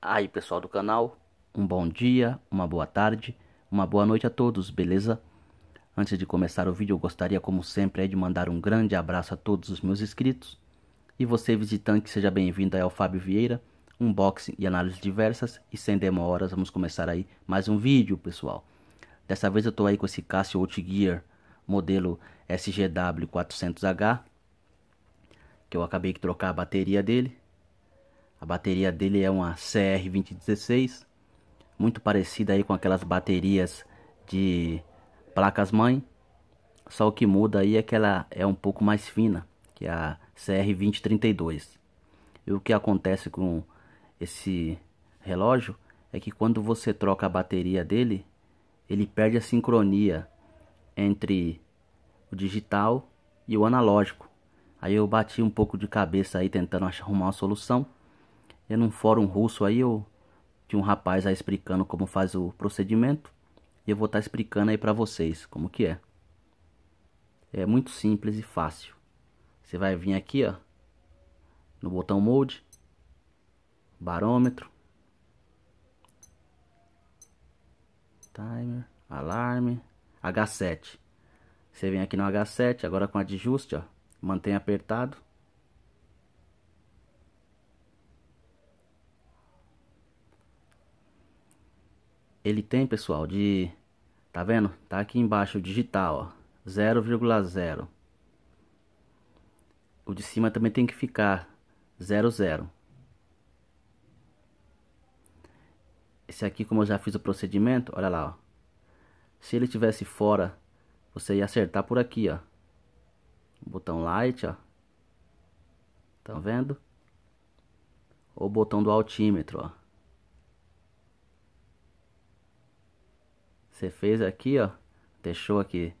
Aí, pessoal do canal, um bom dia, uma boa tarde, uma boa noite a todos, beleza? Antes de começar o vídeo, eu gostaria, como sempre, de mandar um grande abraço a todos os meus inscritos. E você, visitante, seja bem-vindo ao Fábio Vieira, unboxing e análises diversas. E sem demoras, vamos começar aí mais um vídeo, pessoal. Dessa vez eu estou aí com esse Casio Outgear modelo SGW400H, que eu acabei de trocar a bateria dele. A bateria dele é uma CR2016, muito parecida aí com aquelas baterias de placas mãe. Só o que muda aí é que ela é um pouco mais fina, que é a CR2032. E o que acontece com esse relógio é que quando você troca a bateria dele, ele perde a sincronia entre o digital e o analógico. Aí eu bati um pouco de cabeça aí tentando arrumar uma solução. E é num fórum russo aí eu tinha um rapaz aí explicando como faz o procedimento. E eu vou estar tá explicando aí para vocês como que é. É muito simples e fácil. Você vai vir aqui, ó, no botão Mode, barômetro, timer, alarme, H7. Você vem aqui no H7, agora com a de ajuste, ó, mantém apertado. ele tem, pessoal, de... Tá vendo? Tá aqui embaixo o digital, ó. 0,0. O de cima também tem que ficar 00. Esse aqui, como eu já fiz o procedimento, olha lá, ó. Se ele tivesse fora, você ia acertar por aqui, ó. Botão light, ó. Tá vendo? O botão do altímetro, ó. Você fez aqui, ó, deixou aqui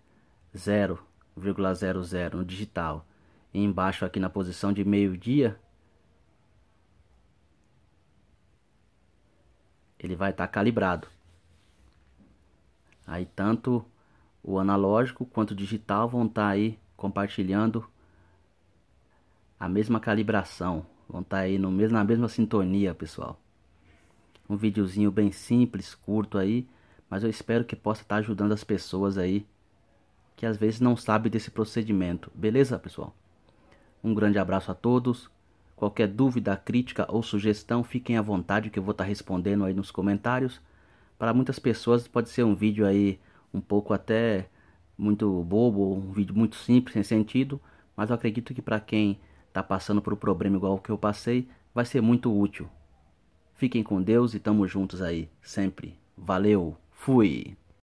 0,00 no digital. E embaixo aqui na posição de meio-dia, ele vai estar tá calibrado. Aí tanto o analógico quanto o digital vão estar tá aí compartilhando a mesma calibração, vão estar tá aí no mesmo, na mesma sintonia, pessoal. Um videozinho bem simples, curto aí, mas eu espero que possa estar ajudando as pessoas aí que às vezes não sabem desse procedimento, beleza, pessoal? Um grande abraço a todos. Qualquer dúvida, crítica ou sugestão, fiquem à vontade que eu vou estar respondendo aí nos comentários. Para muitas pessoas pode ser um vídeo aí um pouco até muito bobo, um vídeo muito simples, sem sentido, mas eu acredito que para quem está passando por um problema igual que eu passei, vai ser muito útil. Fiquem com Deus e tamo juntos aí, sempre. Valeu! Fui.